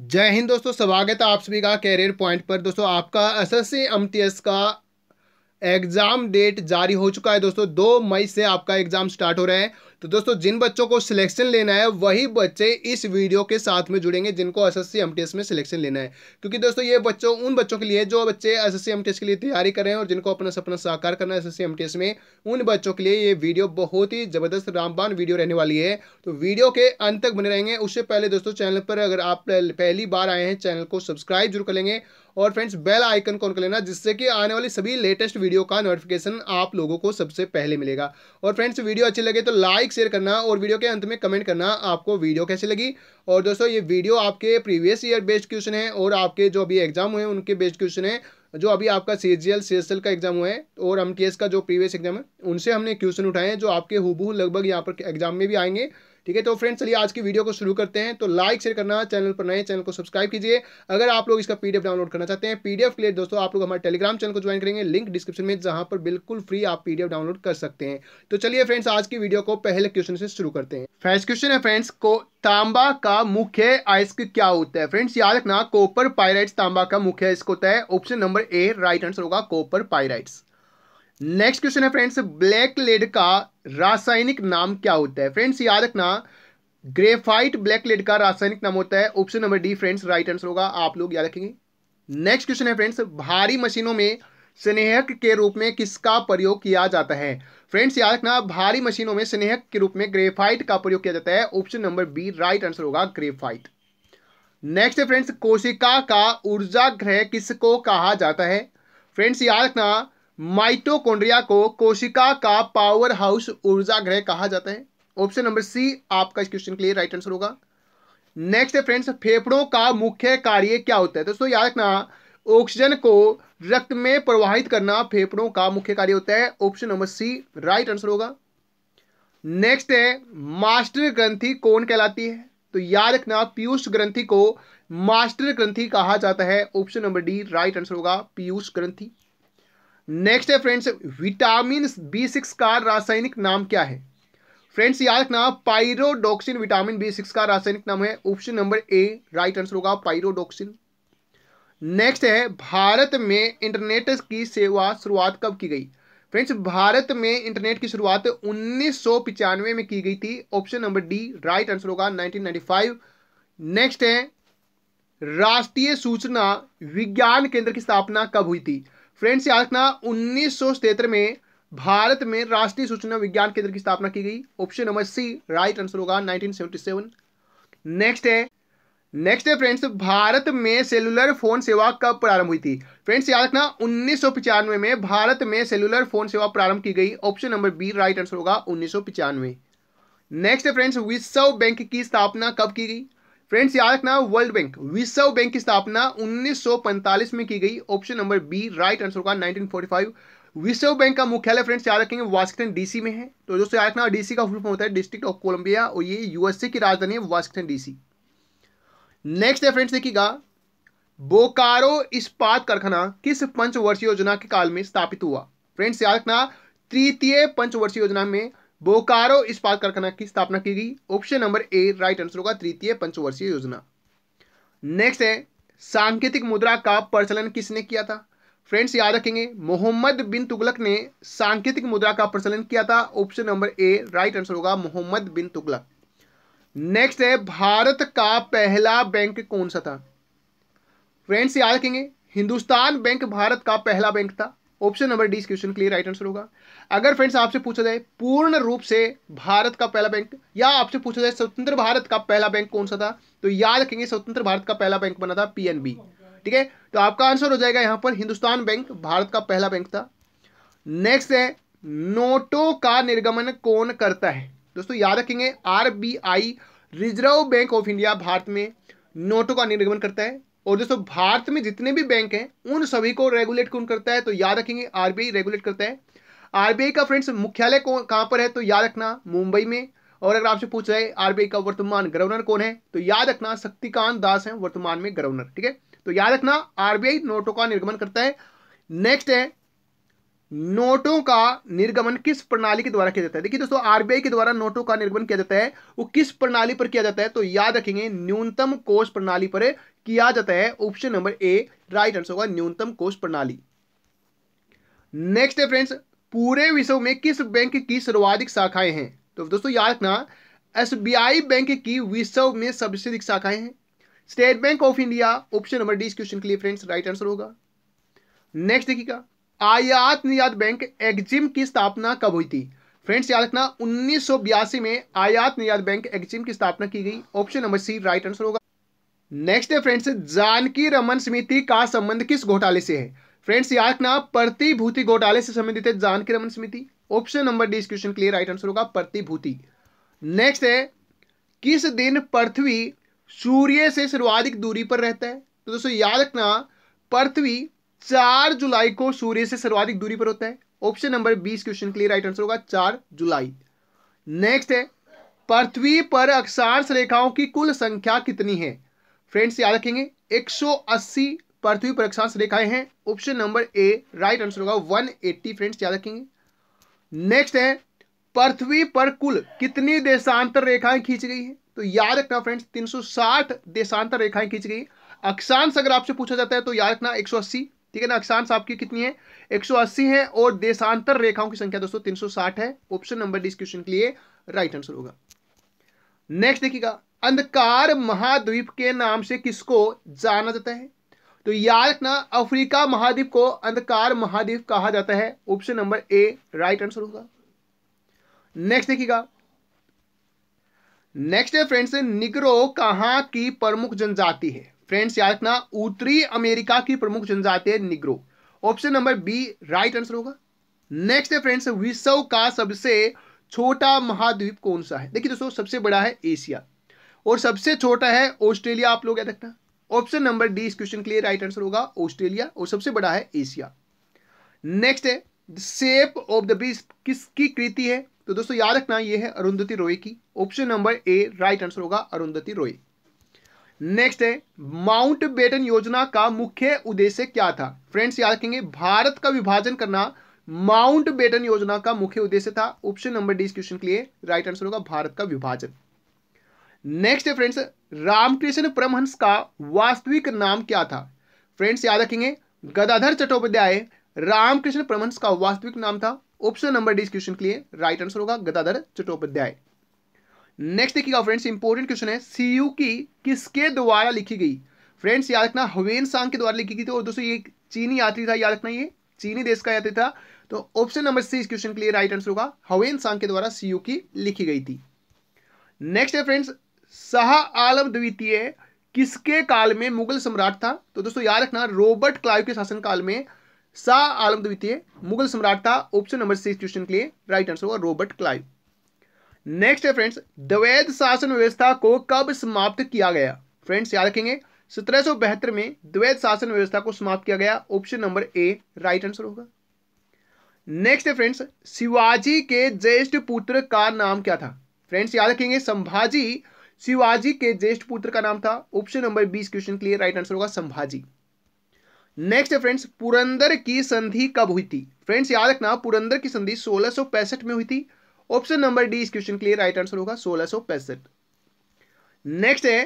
जय हिंद दोस्तों स्वागत है आप सभी का कैरियर पॉइंट पर दोस्तों आपका एस एस सी का एग्ज़ाम डेट जारी हो चुका है दोस्तों दो मई से आपका एग्ज़ाम स्टार्ट हो रहा है तो दोस्तों जिन बच्चों को सिलेक्शन लेना है वही बच्चे इस वीडियो के साथ में जुड़ेंगे जिनको एस एस सी में सिलेक्शन लेना है क्योंकि दोस्तों ये बच्चों उन बच्चों के लिए जो बच्चे एस एस सी के लिए तैयारी कर रहे हैं और जिनको अपना सपना साकार करना है एस एस में उन बच्चों के लिए ये वीडियो बहुत ही ज़बरदस्त रामबान वीडियो रहने वाली है तो वीडियो के अंत तक बने रहेंगे उससे पहले दोस्तों चैनल पर अगर आप पहली बार आए हैं चैनल को सब्सक्राइब जरूर कर लेंगे और फ्रेंड्स बेल आइकन कौन कर लेना जिससे कि आने वाली सभी लेटेस्ट वीडियो का नोटिफिकेशन आप लोगों को सबसे पहले मिलेगा और फ्रेंड्स वीडियो अच्छी लगे तो लाइक शेयर करना और वीडियो के अंत में कमेंट करना आपको वीडियो कैसे लगी और दोस्तों ये वीडियो आपके प्रीवियस ईयर बेस्ड क्वेश्चन है और आपके जो अभी एग्जाम हुए उनके बेस्ड क्वेश्चन है जो अभी आपका सी जी का एग्जाम हुआ है और एम का जो प्रीवियस एग्जाम है उनसे हमने क्वेश्चन उठाए हैं जो आपके हुबहू लगभग यहाँ पर एग्जाम में भी आएंगे ठीक है तो फ्रेंड्स चलिए आज की वीडियो को शुरू करते हैं तो लाइक शेयर करना चैनल पर नए चैनल को सब्सक्राइब कीजिए अगर आप लोग इसका पीडीएफ डाउनलोड करना चाहते हैं पीडीएफ के लिए दोस्तों आप लोग हमारे टेलीग्राम चैनल को ज्वाइन करेंगे लिंक डिस्क्रिप्शन में जहां पर बिल्कुल फ्री आप पीडीएफ डाउनलोड कर सकते हैं तो चलिए फ्रेंड्स आज की वीडियो को पहले क्वेश्चन से शुरू करते हैं फर्स्ट क्वेश्चन है फ्रेंड्स को तांबा का मुख्य आयस्क क्या होता है फ्रेंड्स याद रखना कॉपर पायराइट्स तांबा का मुख्य आयस्क होता है option number A right answer होगा कॉपर पायराइट्स नेक्स्ट क्वेश्चन है फ्रेंड्स ब्लैक लेड का रासायनिक नाम क्या होता है फ्रेंड्स याद रखना ग्रेफाइट ब्लैक लेड का रासायनिक नाम होता है option number D friends right answer होगा आप लोग याद रखेंगे नेक्स्ट क्वेश्चन है फ्रेंड्स भारी मशीनों में स्नेहक के रूप में किसका प्रयोग किया जाता है फ्रेंड्स याद रखना भारी मशीनों में स्नेहक के रूप में ग्रेफाइट का प्रयोग किया जाता है option number B right answer होगा ग्रेफाइट नेक्स्ट है फ्रेंड्स कोशिका का ऊर्जा ग्रह किसको कहा जाता है फ्रेंड्स याद रखना माइटोकोन्ड्रिया को कोशिका का पावर हाउस ऊर्जा ग्रह कहा जाता है ऑप्शन नंबर सी आपका इस क्वेश्चन के लिए राइट आंसर होगा नेक्स्ट है फ्रेंड्स फेफड़ों का मुख्य कार्य क्या होता है तो दोस्तों याद रखना ऑक्सीजन को रक्त में प्रवाहित करना फेफड़ों का मुख्य कार्य होता है option number C right answer होगा नेक्स्ट है मास्टर ग्रंथि कौन कहलाती है तो याद रखना पीयूष ग्रंथि को मास्टर ग्रंथि कहा जाता है option number D right answer होगा पीयूष ग्रंथी नेक्स्ट है फ्रेंड्स विटामिन बी सिक्स का रासायनिक नाम क्या है फ्रेंड्स याद रखना पाइरोडोक्सिन विटामिन बी सिक्स का रासायनिक नाम है option number A right answer होगा पाइरोडोक्सिन नेक्स्ट है भारत में इंटरनेट की सेवा शुरुआत कब की गई फ्रेंड्स भारत में इंटरनेट की शुरुआत उन्नीस में की गई थी option number D right answer होगा 1995 नेक्स्ट है राष्ट्रीय सूचना विज्ञान केंद्र की स्थापना कब हुई थी फ्रेंड्स याद रखना उन्नीस में भारत में राष्ट्रीय सूचना विज्ञान केंद्र की स्थापना की गई option number C right answer होगा 1977 नेक्स्ट है नेक्स्ट है फ्रेंड्स भारत में सेलुलर फोन सेवा कब प्रारंभ हुई थी फ्रेंड्स याद रखना उन्नीस में भारत में सेलुलर फोन सेवा प्रारंभ की गई option number B right answer होगा उन्नीस नेक्स्ट फ्रेंड्स विश्व बैंक की स्थापना कब की गई फ्रेंड्स याद रखना वर्ल्ड बैंक विश्व बैंक की स्थापना 1945 में की गई option number B right answer का 1945 विश्व बैंक का मुख्यालय फ्रेंड्स याद रखेंगे वाशिंगटन डीसी में है तो दोस्तों याद रखना डीसी का फुल फॉर्म होता है डिस्ट्रिक्ट ऑफ कोलंबिया और ये यूएसए की राजधानी है वाशिंगटन डीसी नेक्स्ट है फ्रेंड्स देखिएगा बोकारो इस्पात कारखाना किस पंचवर्षीय योजना के काल में स्थापित हुआ फ्रेंड्स याद रखना तृतीय पंचवर्षीय योजना में बोकारो इस्पात कारखाना की स्थापना की गई option number A right answer होगा तृतीय पंचवर्षीय योजना नेक्स्ट है सांकेतिक मुद्रा का प्रचलन किसने किया था फ्रेंड्स याद रखेंगे मोहम्मद बिन तुगलक ने सांकेतिक मुद्रा का प्रचलन किया था option number A right answer होगा मोहम्मद बिन तुगलक नेक्स्ट है भारत का पहला बैंक कौन सा था फ्रेंड्स याद रखेंगे हिंदुस्तान बैंक भारत का पहला बैंक था ऑप्शन नंबर डी इस क्वेश्चन के लिए राइट आंसर होगा अगर फ्रेंड्स आपसे पूछा जाए पूर्ण रूप से भारत का पहला बैंक या आपसे पूछा जाए स्वतंत्र भारत का पहला बैंक कौन सा था तो याद रखेंगे स्वतंत्र भारत का पहला बैंक बना था पीएनबी ठीक है तो आपका आंसर हो जाएगा यहां पर हिंदुस्तान बैंक भारत का पहला बैंक था नेक्स्ट है नोटों का निर्गमन कौन करता है दोस्तों याद रखेंगे RBI reserve bank of India Bharat में नोटों का निर्गमन करता है और दोस्तों भारत में जितने भी बैंक हैं उन सभी को रेगुलेट कौन करता है तो याद रखेंगे आरबीआई रेगुलेट करता है आरबीआई का फ्रेंड्स मुख्यालय कहाँ पर है तो याद रखना मुंबई में और अगर आपसे पूछ रहे आरबीआई का वर्तमान गवर्नर कौन है तो याद रखना शक्तिकांत दास है वर्तमान में गवर्नर ठीक है तो याद रखना आरबीआई नोटों का निर्गमन करता है नेक्स्ट है नोटों का निर्गमन किस प्रणाली के द्वारा किया जाता है देखिए दोस्तों आरबीआई के द्वारा नोटों का निर्गमन किया जाता है वो किस प्रणाली पर किया जाता है तो याद रखेंगे न्यूनतम कोष प्रणाली पर किया जाता है option number A right answer होगा न्यूनतम कोष प्रणाली नेक्स्ट है फ्रेंड्स पूरे विश्व में किस बैंक की सर्वाधिक शाखाएं हैं तो दोस्तों याद रखना एसबीआई बैंक की विश्व में सबसे अधिक शाखाएं हैं state bank of India option number D इस क्वेश्चन के लिए फ्रेंड्स राइट आंसर होगा नेक्स्ट देखिएगा आयात निर्यात बैंक एग्जिम की स्थापना कब हुई थी फ्रेंड्स याद रखना उन्नीस में आयात निर्यात बैंक एग्जिम की स्थापना की गई option number C right answer होगा नेक्स्ट है फ्रेंड्स जानकी रमन समिति का संबंध किस घोटाले से है फ्रेंड्स याद रखना प्रतिभूति घोटाले से संबंधित है जानकी रमन समिति ऑप्शन नंबर डी इस क्वेश्चन के लिए राइट आंसर होगा प्रतिभूति नेक्स्ट है किस दिन पृथ्वी सूर्य से सर्वाधिक दूरी पर रहता है तो दोस्तों याद रखना पृथ्वी चार जुलाई को सूर्य से सर्वाधिक दूरी पर होता है ऑप्शन नंबर बीस क्वेश्चन के लिए राइट आंसर होगा चार जुलाई नेक्स्ट है पृथ्वी पर अक्षांश रेखाओं की कुल संख्या कितनी है फ्रेंड्स याद रखेंगे 180 पृथ्वी पर अक्षांश रेखाएं हैं option number A right answer होगा 180 फ्रेंड्स याद रखेंगे नेक्स्ट है पृथ्वी पर कुल कितनी देशांतर रेखाएं खींची गई है तो याद रखना फ्रेंड्स 360 देशांतर रेखाएं खींची गई अक्षांश अगर आपसे पूछा जाता है तो याद रखना 180 ठीक है ना अक्षांश आपकी कितनी है 180 है और देशांतर रेखाओं की संख्या दोस्तों 360 है ऑप्शन नंबर डी क्वेश्चन के लिए राइट आंसर होगा नेक्स्ट देखिएगा अंधकार महाद्वीप के नाम से किसको जाना जाता है तो याद रखना अफ्रीका महाद्वीप को अंधकार महाद्वीप कहा जाता है option number A right answer होगा नेक्स्ट देखिएगा नेक्स्ट है फ्रेंड्स निगरो कहां की प्रमुख जनजाति है फ्रेंड्स याद रखना उत्तरी अमेरिका की प्रमुख जनजाति है Negro option number B right answer होगा नेक्स्ट है फ्रेंड्स विश्व का सबसे छोटा महाद्वीप कौन सा है देखिए दोस्तों सबसे बड़ा है एशिया और सबसे छोटा है ऑस्ट्रेलिया आप लोग याद रखना ऑप्शन नंबर डी इस क्वेश्चन के लिए राइट आंसर होगा ऑस्ट्रेलिया और सबसे बड़ा है एशिया नेक्स्ट है शेप ऑफ द बीस किसकी कृति है तो दोस्तों याद रखना यह है अरुंधति रॉय की option number A right answer होगा अरुंधति रॉय नेक्स्ट है माउंट बेटन योजना का मुख्य उद्देश्य क्या था फ्रेंड्स याद रखेंगे भारत का विभाजन करना माउंट बेटन योजना का मुख्य उद्देश्य था ऑप्शन नंबर डी क्वेश्चन के लिए राइट आंसर होगा भारत का विभाजन नेक्स्ट है फ्रेंड्स रामकृष्ण परमहंस का वास्तविक नाम क्या था फ्रेंड्स याद रखेंगे गदाधर चट्टोपाध्याय रामकृष्ण परमहंस का वास्तविक नाम था ऑप्शन नंबर डी क्वेश्चन के लिए राइट आंसर होगा गदाधर चट्टोपाध्याय नेक्स्ट देखिएगा फ्रेंड्स इंपॉर्टेंट क्वेश्चन है सीयू की किसके द्वारा लिखी गई फ्रेंड्स याद रखना हुवेन सांग के द्वारा लिखी गई थी और दोस्तों ये चीनी यात्री था याद रखना ये चीनी देश का यात्री था तो ऑप्शन नंबर सी इस क्वेश्चन के लिए राइट आंसर होगा हवेन सांग के द्वारा सीयू की लिखी गई थी नेक्स्ट है फ्रेंड्स शाह आलम द्वितीय किसके काल में मुगल सम्राट था तो दोस्तों याद रखना रॉबर्ट क्लाइव के शासन काल में शाह आलम द्वितीय मुगल सम्राट था ऑप्शन नंबर सी इस क्वेश्चन के लिए राइट आंसर होगा रॉबर्ट क्लाइव नेक्स्ट है फ्रेंड्स द्वैध शासन व्यवस्था को कब समाप्त किया गया फ्रेंड्स याद रखेंगे सत्रह में द्वैध शासन व्यवस्था को समाप्त किया गया option number A right answer होगा नेक्स्ट है फ्रेंड्स शिवाजी के ज्येष्ठ पुत्र का नाम क्या था फ्रेंड्स याद रखेंगे संभाजी शिवाजी के ज्येष्ठ पुत्र का नाम था ऑप्शन नंबर बीस क्वेश्चन के लिए राइट आंसर होगा संभाजी नेक्स्ट है फ्रेंड्स पुरंदर की संधि कब हुई थी फ्रेंड्स याद रखना पुरंदर की संधि सोलह में हुई थी ऑप्शन नंबर डी इस क्वेश्चन के लिए राइट आंसर होगा सोलह नेक्स्ट है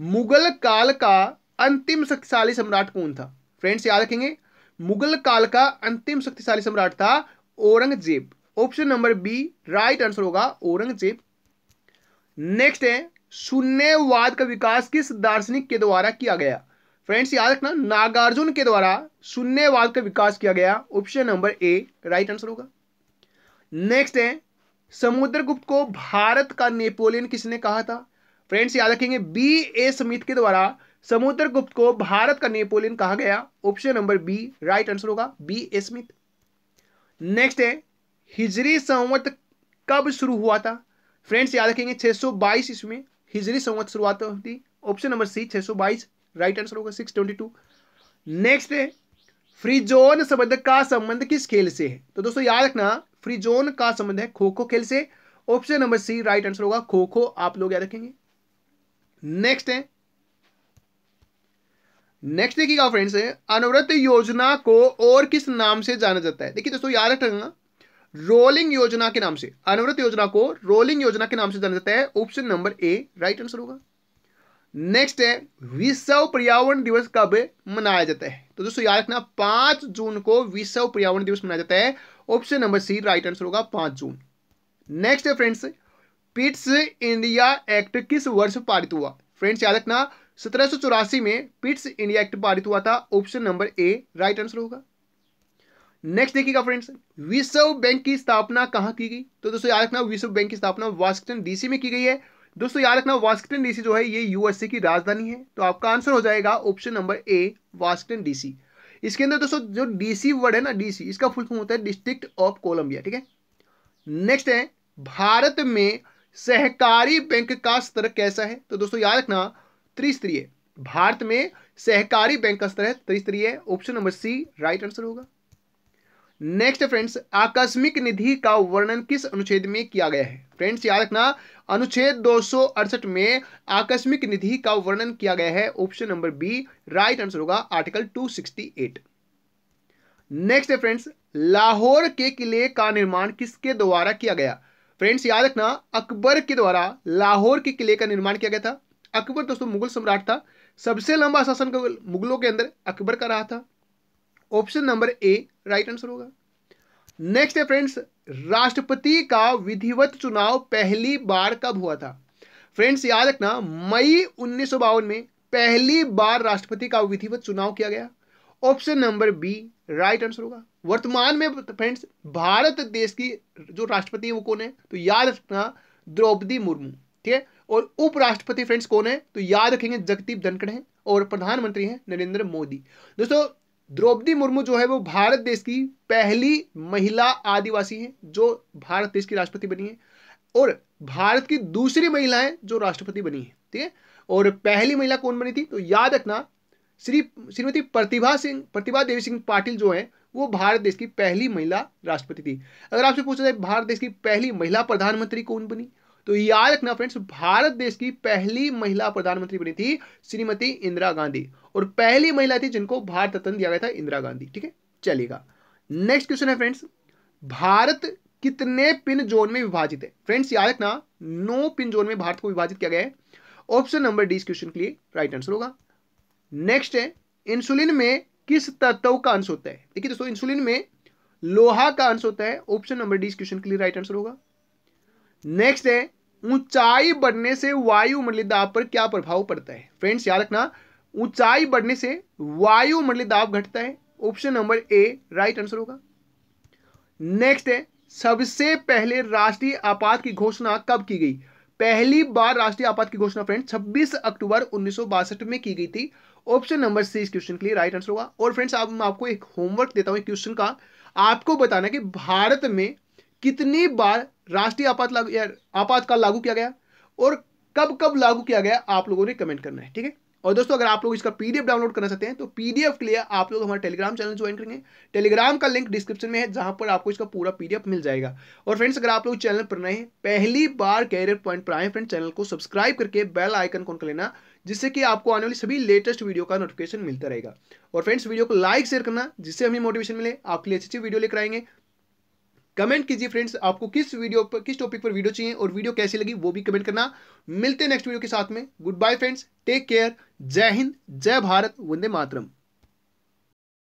मुगल काल का अंतिम शक्तिशाली सम्राट कौन था फ्रेंड्स याद रखेंगे मुगल काल का अंतिम शक्तिशाली सम्राट था Aurangzeb option number B right answer होगा औरंगजेब नेक्स्ट है शून्यवाद का विकास किस दार्शनिक के द्वारा किया गया फ्रेंड्स याद रखना नागार्जुन के द्वारा शून्यवाद का विकास किया गया option number A right answer होगा नेक्स्ट है समुद्रगुप्त को भारत का नेपोलियन किसने कहा था फ्रेंड्स याद रखेंगे बी ए समित के द्वारा समुद्रगुप्त को भारत का नेपोलियन कहा गया option number B right answer होगा बी ए स्मिथ नेक्स्ट है हिजरी संवत कब शुरू हुआ था फ्रेंड्स याद रखेंगे 622 इसमें हिजरी संवत शुरुआत होती option number C 622 right answer होगा 622 नेक्स्ट है फ्रीजोन शब्द का संबंध किस खेल से है तो दोस्तों याद रखना फ्रीजोन का संबंध है खो खो खेल से option number C right answer होगा खो खो आप लोग याद रखेंगे नेक्स्ट है नेक्स्ट देखिएगा फ्रेंड्स अनवरत योजना को और किस नाम से जाना जाता है देखिए दोस्तों याद रखना रोलिंग योजना के नाम से अनवरत योजना को रोलिंग योजना के नाम से जाना जाता है option number A right answer होगा नेक्स्ट है विश्व पर्यावरण दिवस कब मनाया जाता है तो दोस्तों याद रखना पांच जून को विश्व पर्यावरण दिवस मनाया जाता है option number C right answer होगा पांच जून नेक्स्ट है फ्रेंड्स पिट्स इंडिया एक्ट किस वर्ष पारित हुआ फ्रेंड्स याद रखना सत्रह में पिट्स इंडिया एक्ट पारित हुआ था option number A right answer होगा नेक्स्ट देखिएगा फ्रेंड्स विश्व बैंक की स्थापना कहां की गई तो दोस्तों याद रखना विश्व बैंक की स्थापना वाशिंगटन डीसी में की गई है दोस्तों याद रखना वाशिंगटन डीसी जो है ये यूएसए की राजधानी है तो आपका आंसर हो जाएगा option number A Washington DC इसके अंदर दोस्तों जो डीसी वर्ड है ना डीसी इसका फुल फॉर्म होता है डिस्ट्रिक्ट ऑफ कोलंबिया ठीक है नेक्स्ट है भारत में सहकारी बैंक का स्तर कैसा है तो दोस्तों याद रखना त्रिस्तरीय भारत में सहकारी बैंक का स्तर है त्रिस्तरीय option number C right answer होगा नेक्स्ट फ्रेंड्स आकस्मिक निधि का वर्णन किस अनुच्छेद में किया गया है फ्रेंड्स याद रखना अनुच्छेद दो में आकस्मिक निधि का वर्णन किया गया है option number B right answer होगा आर्टिकल 268 नेक्स्ट फ्रेंड्स लाहौर के किले का निर्माण किसके द्वारा किया गया फ्रेंड्स याद रखना अकबर के द्वारा लाहौर के किले का निर्माण किया गया था अकबर दोस्तों मुगल सम्राट था सबसे लंबा शासन मुगलों के अंदर अकबर का रहा था option number A right answer होगा नेक्स्ट है फ्रेंड्स राष्ट्रपति का विधिवत चुनाव पहली बार कब हुआ था फ्रेंड्स याद रखना मई उन्नीस में पहली बार राष्ट्रपति का विधिवत चुनाव किया गया option number B right answer होगा वर्तमान में फ्रेंड्स भारत देश की जो राष्ट्रपति है वो कौन है तो याद रखना द्रौपदी मुर्मू ठीक है और उपराष्ट्रपति फ्रेंड्स कौन है तो याद रखेंगे जगदीप धनखड़ है और प्रधानमंत्री हैं नरेंद्र मोदी दोस्तों द्रौपदी मुर्मू जो है वो भारत देश की पहली महिला आदिवासी हैं जो भारत देश की राष्ट्रपति बनी है और भारत की दूसरी महिला है जो राष्ट्रपति बनी है ठीक है और पहली महिला कौन बनी थी तो याद रखना श्री श्रीमती प्रतिभा सिंह प्रतिभा देवी सिंह पाटिल जो है वो भारत देश की पहली महिला राष्ट्रपति थी अगर आपसे पूछा जाए भारत देश की पहली महिला प्रधानमंत्री कौन बनी तो याद रखना फ्रेंड्स भारत देश की पहली महिला प्रधानमंत्री बनी थी श्रीमती इंदिरा गांधी और पहली महिला थी जिनको भारत रत्न दिया गया था इंदिरा गांधी ठीक है चलेगा नेक्स्ट क्वेश्चन है फ्रेंड्स भारत कितने पिन जोन में विभाजित है फ्रेंड्स याद रखना नौ पिन जोन में भारत को विभाजित किया गया है ऑप्शन नंबर डी इस क्वेश्चन के लिए राइट आंसर होगा नेक्स्ट है इंसुलिन में किस तत्व का अंश होता है देखिए दोस्तों इंसुलिन में लोहा का अंश होता है ऑप्शन नंबर डी इस क्वेश्चन के लिए राइट आंसर होगा नेक्स्ट है ऊंचाई बढ़ने से वायुमंडलीय दाब पर क्या प्रभाव पड़ता है फ्रेंड्स याद रखना ऊंचाई बढ़ने से वायुमंडलीय दाब घटता है option number A right answer होगा नेक्स्ट है सबसे पहले राष्ट्रीय आपात की घोषणा कब की गई पहली बार राष्ट्रीय आपात की घोषणा फ्रेंड्स 26 अक्टूबर उन्नीस में की गई थी ऑप्शन नंबर सी इस क्वेश्चन के लिए राइट आंसर होगा और फ्रेंड्स आप मैं आपको एक होमवर्क देता हूं क्वेश्चन का आपको बताना कि भारत में कितनी बार राष्ट्रीय आपात लागू आपातकाल लागू किया गया और कब कब लागू किया गया आप लोगों ने कमेंट करना है ठीक है और दोस्तों अगर आप लोग इसका पीडीएफ डाउनलोड करना चाहते हैं तो पीडीएफ के लिए आप लोग हमारे टेलीग्राम चैनल ज्वाइन करेंगे टेलीग्राम का लिंक डिस्क्रिप्शन में है जहां पर आपको इसका पूरा पीडीएफ मिल जाएगा और फ्रेंड्स अगर आप लोग चैनल पर नए हैं पहली बार कैरियर पॉइंट पर आए फ्रेंड चैनल को सब्सक्राइब करके बेल आइकन कौन कर लेना जिससे कि आपको आने वाली सभी लेटेस्ट वीडियो का नोटिफिकेशन मिलता रहेगा और फ्रेंड्स वीडियो को लाइक शेयर करना जिससे हमें मोटिवेशन मिले आपके लिए अच्छी अच्छी वीडियो लेकर आएंगे कमेंट कीजिए फ्रेंड्स आपको किस वीडियो पर किस टॉपिक पर वीडियो चाहिए और वीडियो कैसी लगी वो भी कमेंट करना मिलते हैं नेक्स्ट वीडियो के साथ में good bye friends take care जय हिंद जय भारत वंदे मातरम